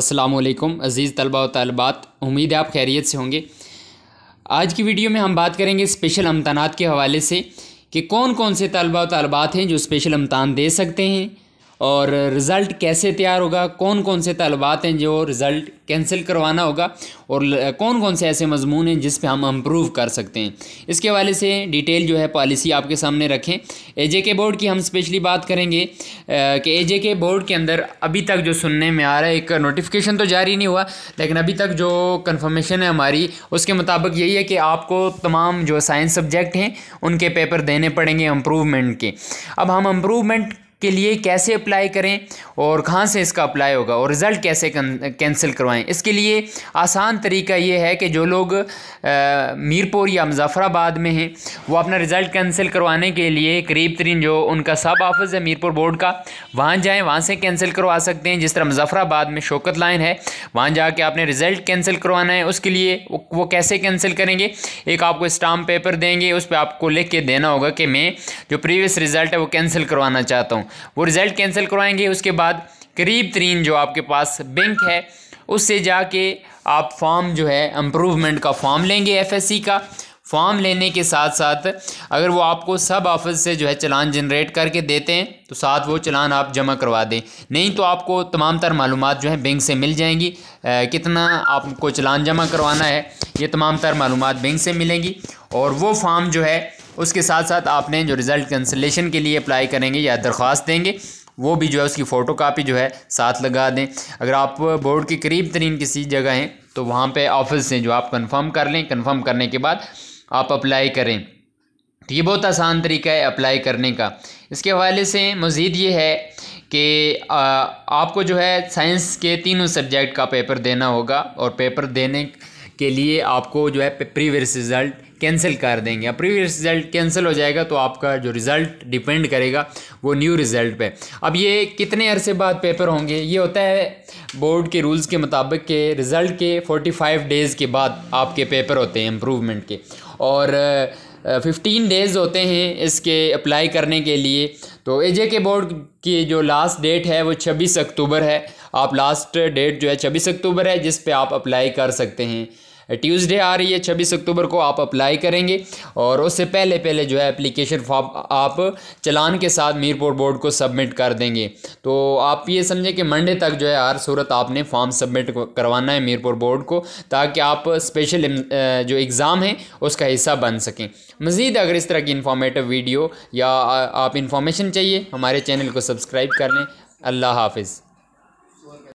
असलम अज़ीज़ तलबा और तलबात उम्मीद है आप खैरियत से होंगे आज की वीडियो में हम बात करेंगे स्पेशल अमतानात के हवाले से कि कौन कौन से तलबा और तलबात हैं जो स्पेशल अमतान दे सकते हैं और रिज़ल्ट कैसे तैयार होगा कौन कौन से तलबात हैं जो रिज़ल्ट कैंसिल करवाना होगा और कौन कौन से ऐसे मजमून हैं जिस पे हम इम्प्रूव कर सकते हैं इसके हवाले से डिटेल जो है पॉलिसी आपके सामने रखें ए के बोर्ड की हम स्पेशली बात करेंगे कि ए के बोर्ड के अंदर अभी तक जो सुनने में आ रहा है एक नोटिफिकेशन तो जारी नहीं हुआ लेकिन अभी तक जो कन्फर्मेशन है हमारी उसके मुताबिक यही है कि आपको तमाम जो साइंस सब्जेक्ट हैं उनके पेपर देने पड़ेंगे इम्प्रूवमेंट के अब हम इम्प्रूवमेंट के लिए कैसे अप्लाई करें और कहाँ से इसका अप्लाई होगा और रिज़ल्ट कैसे कैंसिल करवाएं इसके लिए आसान तरीका ये है कि जो लोग मीरपुर या मुजफ़राबाद में हैं वो अपना रिज़ल्ट कैंसिल करवाने के लिए करीब तरीन जो उनका सब ऑफिस है मीरपुर बोर्ड का वहाँ जाएँ वहाँ से कैंसिल करवा सकते हैं जिस तरह मुजफ़राबाद में शोकत लाइन है वहाँ के आपने रिज़ल्ट कैंसिल करवाना है उसके लिए वो कैसे कैंसिल करेंगे एक आपको स्टाम्प पेपर देंगे उस पर आपको लिख के देना होगा कि मैं जो प्रीवियस रिज़ल्ट है वो कैंसिल करवाना चाहता हूँ वो रिज़ल्ट कैंसिल करवाएंगे उसके बाद करीब तरीन जो आपके पास बैंक है उससे जाके आप फॉर्म जो है इम्प्रूवमेंट का फॉर्म लेंगे एफएससी का फॉर्म लेने के साथ साथ अगर वो आपको सब ऑफिस से जो है चलान जनरेट करके देते हैं तो साथ वो चलान आप जमा करवा दें नहीं तो आपको तमाम तर मालूम जो है बैंक से मिल जाएंगी आ, कितना आपको चलान जमा करवाना है ये तमाम तर मालूम बैंक से मिलेंगी और वो फॉर्म जो है उसके साथ साथ आपने जो रिज़ल्ट कंसलेशन के लिए अप्लाई करेंगे या दरख्वास्त देंगे वो भी जो है उसकी फ़ोटो कापी जो है साथ लगा दें अगर आप बोर्ड के करीब तरीन किसी जगह हैं तो वहाँ पे ऑफिस से जो आप कंफर्म कर लें कंफर्म करने के बाद आप अप्लाई करें तो ये बहुत आसान तरीका है अप्लाई करने का इसके हवाले से मज़ीद ये है कि आपको जो है साइंस के तीनों सब्जेक्ट का पेपर देना होगा और पेपर देने के लिए आपको जो है प्रीवियस रिज़ल्ट कैंसिल कर देंगे अब प्रीवियस रिजल्ट कैंसिल हो जाएगा तो आपका जो रिज़ल्ट डिपेंड करेगा वो न्यू रिज़ल्ट पे अब ये कितने अरसे बाद पेपर होंगे ये होता है बोर्ड के रूल्स के मुताबिक के रिज़ल्ट के 45 डेज़ के बाद आपके पेपर होते हैं इम्प्रूवमेंट के और फिफ्टीन डेज़ होते हैं इसके अप्लाई करने के लिए तो एजे के बोर्ड की जो लास्ट डेट है वो छब्बीस अक्टूबर है आप लास्ट डेट जो है छब्बीस अक्टूबर है जिस पे आप अप्लाई कर सकते हैं ट्यूसडे आ रही है छब्बीस अक्टूबर को आप अप्लाई करेंगे और उससे पहले पहले जो है एप्लीकेशन फॉर्म आप चलान के साथ मीरपुर बोर्ड को सबमिट कर देंगे तो आप ये समझें कि मंडे तक जो है हर सूरत आपने फॉर्म सबमिट करवाना है मीरपुर बोर्ड को ताकि आप स्पेशल जो एग्ज़ाम है उसका हिस्सा बन सकें मज़ीद अगर इस तरह की इन्फॉर्मेटिव वीडियो या आप इंफॉर्मेशन चाहिए हमारे चैनल को सब्सक्राइब कर लें अल्लाह हाफिज़